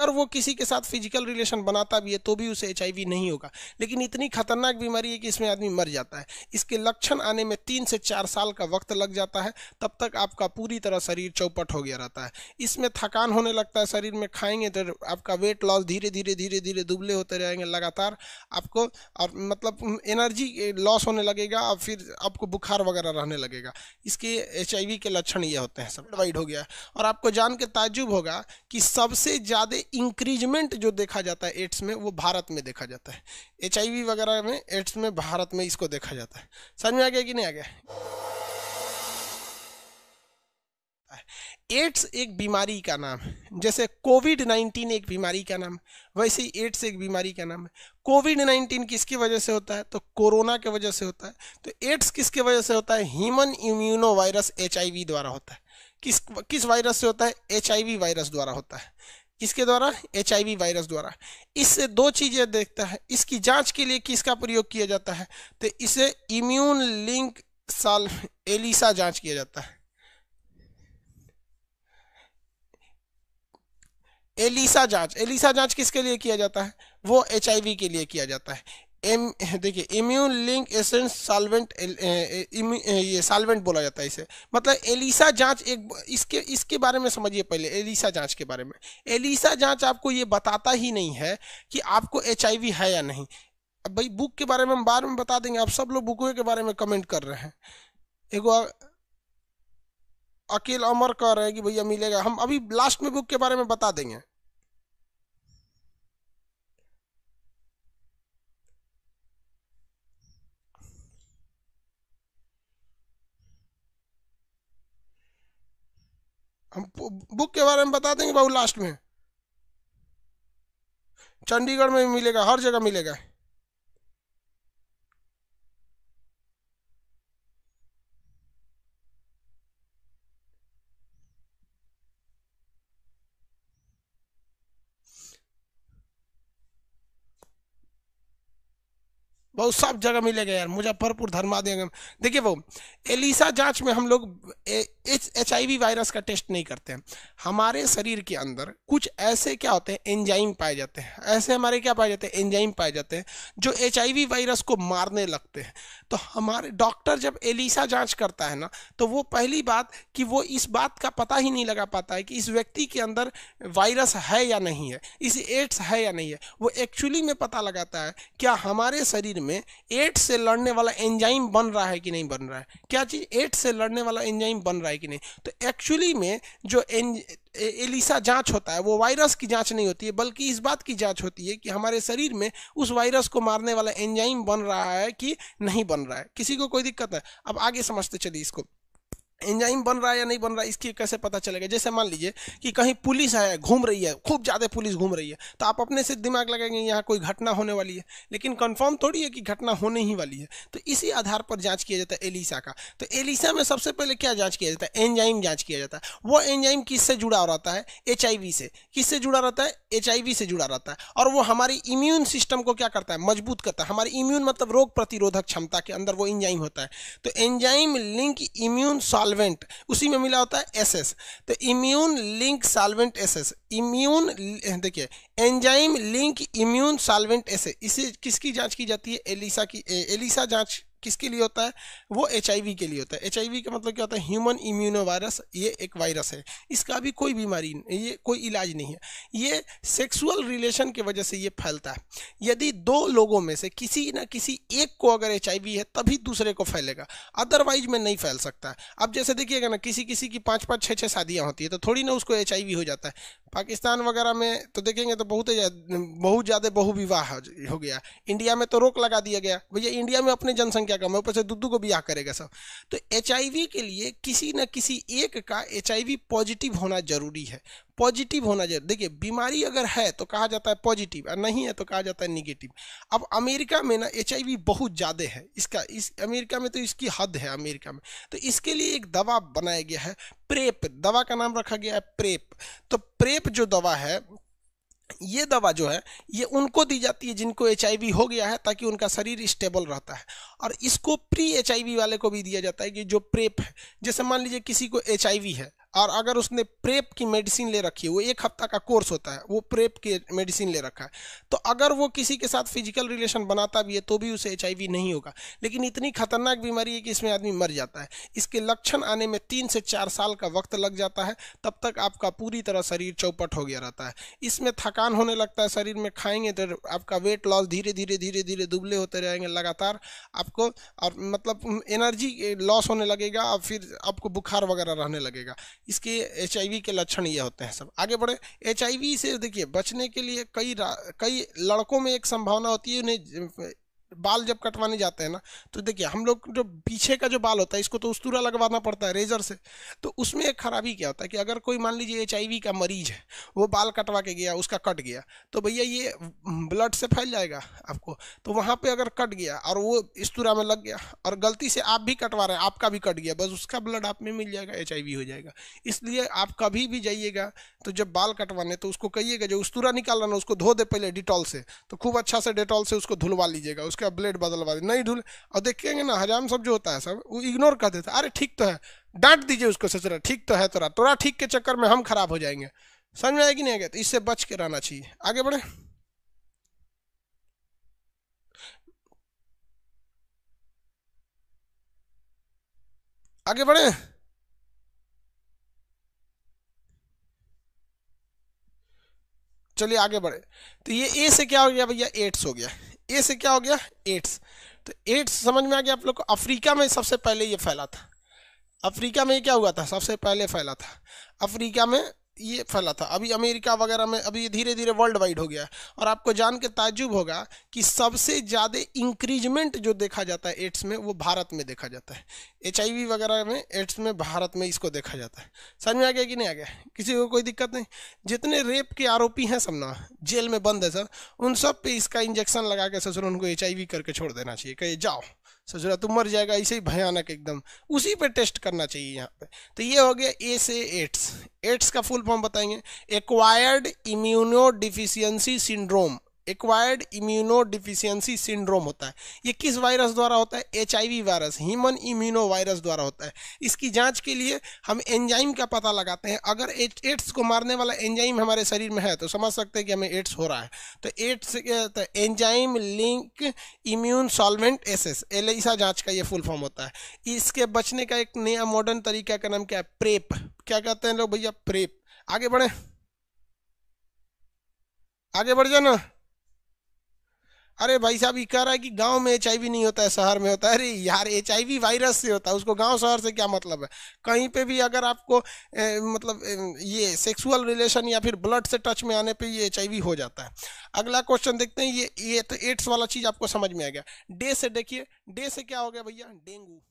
अगर वो किसी के साथ फिजिकल रिलेशन बनाता भी है तो भी उसे एच नहीं होगा लेकिन इतनी खतरनाक बीमारी है कि इसमें आदमी मर जाता है इसके लक्षण आने में तीन से चार साल का वक्त लग जाता है तब तक आपका पूरी तरह शरीर चौपट हो गया रहता है इसमें थकान होने लगता है शरीर में खाएंगे तो आपका वेट लॉस धीरे धीरे धीरे धीरे दुबले होते रहेंगे लगातार आपको और मतलब एनर्जी लॉस होने लगेगा और फिर आपको बुखार वगैरह रहने लगेगा इसके एच के लक्षण ये होते हैं सब वाइड हो गया और आपको जान के ताजुब होगा कि सबसे ज़्यादा इंक्रीजमेंट जो देखा जाता है एड्स में वो भारत में देखा जाता है एच वगैरह में एड्स में भारत में इसको देखा जाता है समझ में आ गया कि नहीं आ गया एड्स एक बीमारी का नाम है जैसे कोविड 19 एक बीमारी का नाम है वैसे ही एड्स एक बीमारी का नाम है कोविड 19 किसकी वजह से होता है तो कोरोना के वजह से होता है तो एड्स किसके वजह से होता है ह्यूमन इम्यूनो वायरस एच द्वारा होता है किस किस वायरस से होता है एच वायरस द्वारा होता है किसके द्वारा एच वायरस द्वारा इससे दो चीज़ें देखता है इसकी जांच के लिए किसका प्रयोग किया जाता है तो इसे इम्यून लिंक साल एलिसा जांच किया जाता है एलिसा जांच एलिसा जांच किसके लिए किया जाता है वो एच के लिए किया जाता है एम देखिए इम्यून लिंक एसेंस सॉल्वेंट ये सॉल्वेंट बोला जाता है इसे मतलब एलिसा जांच एक इसके इसके बारे में समझिए पहले एलिसा जांच के बारे में एलिसा जांच आपको ये बताता ही नहीं है कि आपको एच है या नहीं अब भाई बुक के बारे में हम बार में बता देंगे आप सब लोग बुकों के बारे में कमेंट कर रहे हैं एक अकेल अमर कह रहे हैं कि भैया मिलेगा हम अभी लास्ट में बुक के बारे में बता देंगे हम बुक के बारे में बता देंगे बहु लास्ट में चंडीगढ़ में मिलेगा हर जगह मिलेगा बहुत सब जगह मिलेगा यार मुजफ्फरपुर धर्मा देंगे देखिए वो एलिसा जांच में हम लोग एच आई वी वायरस का टेस्ट नहीं करते हैं हमारे शरीर के अंदर कुछ ऐसे क्या होते हैं एंजाइम पाए जाते हैं ऐसे हमारे क्या पाए जाते हैं एंजाइम पाए जाते हैं जो एच आई वी वायरस को मारने लगते हैं तो हमारे डॉक्टर जब एलिसा जाँच करता है ना तो वो पहली बात कि वो इस बात का पता ही नहीं लगा पाता है कि इस व्यक्ति के अंदर वायरस है या नहीं है इस एड्स है या नहीं है वो एक्चुअली में पता लगाता है क्या हमारे शरीर में में एट से लड़ने वाला एंजाइम बन रहा है कि नहीं बन रहा है क्या चीज़ एट से लड़ने वाला एंजाइम बन रहा है कि नहीं तो एक्चुअली में जो एन एलिसा जांच होता है वो वायरस की जांच नहीं होती है बल्कि इस बात की जांच होती है कि हमारे शरीर में उस वायरस को मारने वाला एंजाइम बन रहा है कि नहीं बन रहा है किसी को कोई दिक्कत है अब आगे समझते चलिए इसको एंजाइम बन रहा है या नहीं बन रहा है इसकी कैसे पता चलेगा जैसे मान लीजिए कि कहीं पुलिस है घूम रही है खूब ज़्यादा पुलिस घूम रही है तो आप अपने से दिमाग लगाएंगे यहाँ कोई घटना होने वाली है लेकिन कंफर्म थोड़ी है कि घटना होने ही वाली है तो इसी आधार पर जाँच किया जाता है एलिसा का तो एलिसा में सबसे पहले क्या जाँच किया जाता है एंजाइम जाँच किया जाता है वो एंजाइम किससे जुड़ा रहता है एच से किससे जुड़ा रहता है एच से जुड़ा रहता है और वो हमारी इम्यून सिस्टम को क्या करता है मजबूत करता है हमारी इम्यून मतलब रोग प्रतिरोधक क्षमता के अंदर वो एंजाइम होता है तो enzyme link immune sol solvent उसी में मिला होता है एसएस तो immune link solvent assay immune देखिए enzyme link immune solvent assay इसे किसकी जांच की जाती है एलिसा की एलिसा जांच किसके लिए होता है वो एच के लिए होता है एच का मतलब क्या होता है ह्यूमन इम्यूनो वायरस ये एक वायरस है इसका भी कोई बीमारी ये कोई इलाज नहीं है ये सेक्सुअल रिलेशन की वजह से ये फैलता है यदि दो लोगों में से किसी ना किसी एक को अगर एच है तभी दूसरे को फैलेगा अदरवाइज में नहीं फैल सकता है अब जैसे देखिएगा ना किसी किसी की पाँच पाँच छः छः शादियाँ होती है तो थोड़ी ना उसको एच हो जाता है पाकिस्तान वगैरह में तो देखेंगे तो बहुत बहुत ज़्यादा बहुविवाह हो गया इंडिया में तो रोक लगा दिया गया भैया इंडिया में अपने जनसंख्या क्या कम है ऊपर से दुद्धू को भी आ करेगा सब तो एच के लिए किसी न किसी एक का एच पॉजिटिव होना जरूरी है पॉजिटिव होना जरूरी देखिए बीमारी अगर है तो कहा जाता है पॉजिटिव और नहीं है तो कहा जाता है निगेटिव अब अमेरिका में ना एच बहुत ज़्यादा है इसका इस अमेरिका में तो इसकी हद है अमेरिका में तो इसके लिए एक दवा बनाया गया है प्रेप दवा का नाम रखा गया है प्रेप तो प्रेप जो दवा है ये दवा जो है ये उनको दी जाती है जिनको एच हो गया है ताकि उनका शरीर स्टेबल रहता है और इसको प्री एच वाले को भी दिया जाता है कि जो प्रेप है जैसे मान लीजिए किसी को एच है और अगर उसने प्रेप की मेडिसिन ले रखी है वो एक हफ्ता का कोर्स होता है वो प्रेप के मेडिसिन ले रखा है तो अगर वो किसी के साथ फिजिकल रिलेशन बनाता भी है तो भी उसे एच नहीं होगा लेकिन इतनी खतरनाक बीमारी है कि इसमें आदमी मर जाता है इसके लक्षण आने में तीन से चार साल का वक्त लग जाता है तब तक आपका पूरी तरह शरीर चौपट हो गया रहता है इसमें थकान होने लगता है शरीर में खाएंगे तो आपका वेट लॉस धीरे धीरे धीरे धीरे दुबले होते रहेंगे लगातार आपको और मतलब एनर्जी लॉस होने लगेगा और फिर आपको बुखार वगैरह रहने लगेगा इसके एच के लक्षण ये होते हैं सब आगे बढ़े एच से देखिए बचने के लिए कई कई लड़कों में एक संभावना होती है उन्हें बाल जब कटवाने जाते हैं ना तो देखिए हम लोग जो पीछे का जो बाल होता है इसको तो उस्तूरा लगवाना पड़ता है रेजर से तो उसमें एक खराबी क्या होता है कि अगर कोई मान लीजिए एच का मरीज है वो बाल कटवा के गया उसका कट गया तो भैया ये ब्लड से फैल जाएगा आपको तो वहाँ पर अगर कट गया और वो इस्तूरा में लग गया और गलती से आप भी कटवा रहे हैं आपका भी कट गया बस उसका ब्लड आप में मिल जाएगा एच हो जाएगा इसलिए आप कभी भी जाइएगा तो जब बाल कटवाने तो उसको कहिएगा जो उस्तूरा निकाल रहा ना उसको धो दे पहले डिटॉल से तो खूब अच्छा से डिटॉल से उसको धुलवा लीजिएगा उसका उसका ब्लेड बदलवा दे नहीं ढूल और देखेंगे ना हजाम सब जो होता है सब वो इग्नोर कर देता अरे ठीक तो है डांट दीजिए उसको ससुरा ठीक तो है तोरा तोरा ठीक के चक्कर में हम खराब हो जाएंगे समझ में आएगी नहीं आएगा तो इससे बच के रहना चाहिए आगे बढ़े आगे बढ़े चलिए आगे बढ़े तो ये ए से क्या हो गया भैया एट्स हो गया ए से क्या हो गया एड्स तो एड्स समझ में आ गया आप लोग को अफ्रीका में सबसे पहले ये फैला था अफ्रीका में ये क्या हुआ था सबसे पहले फैला था अफ्रीका में ये फैला था अभी अमेरिका वगैरह में अभी धीरे धीरे वर्ल्ड वाइड हो गया है और आपको जान के ताजुब होगा कि सबसे ज़्यादा इंक्रीजमेंट जो देखा जाता है एड्स में वो भारत में देखा जाता है एच वगैरह में एड्स में भारत में इसको देखा जाता है समझ में आ गया कि नहीं आ गया किसी को कोई दिक्कत नहीं जितने रेप के आरोपी हैं सब ना जेल में बंद है सर उन सब पे इसका इंजेक्शन लगा के ससुर उनको एच करके छोड़ देना चाहिए कहीं जाओ सजरा तो मर जाएगा इसे ही भयानक एकदम उसी पे टेस्ट करना चाहिए यहाँ पे तो ये हो गया ए से एड्स एड्स का फुल फॉर्म बताएंगे acquired immuno deficiency syndrome acquired immunodeficiency syndrome होता है ये किस वायरस द्वारा होता है H virus human immuno virus द्वारा होता है इसकी जांच के लिए हम एंजाइम का पता लगाते हैं अगर एड्स को मारने वाला एंजाइम हमारे शरीर में है तो समझ सकते हैं कि हमें एड्स हो रहा है तो एड्स तो enzyme link immune solvent assay ELISA जाँच का ये फुल फॉर्म होता है इसके बचने का एक नया मॉडर्न तरीका का नाम क्या है प्रेप क्या कहते हैं लोग भैया प्रेप आगे बढ़े आगे बढ़ जाना अरे भाई साहब ये कह रहा है कि गांव में एच नहीं होता है शहर में होता है अरे यार एच वायरस से होता है उसको गांव शहर से क्या मतलब है कहीं पे भी अगर आपको ए, मतलब ए, ये सेक्सुअल रिलेशन या फिर ब्लड से टच में आने पे ये एच हो जाता है अगला क्वेश्चन देखते हैं ये ये तो एड्स वाला चीज़ आपको समझ में आ गया डे से देखिए डे से क्या हो गया भैया डेंगू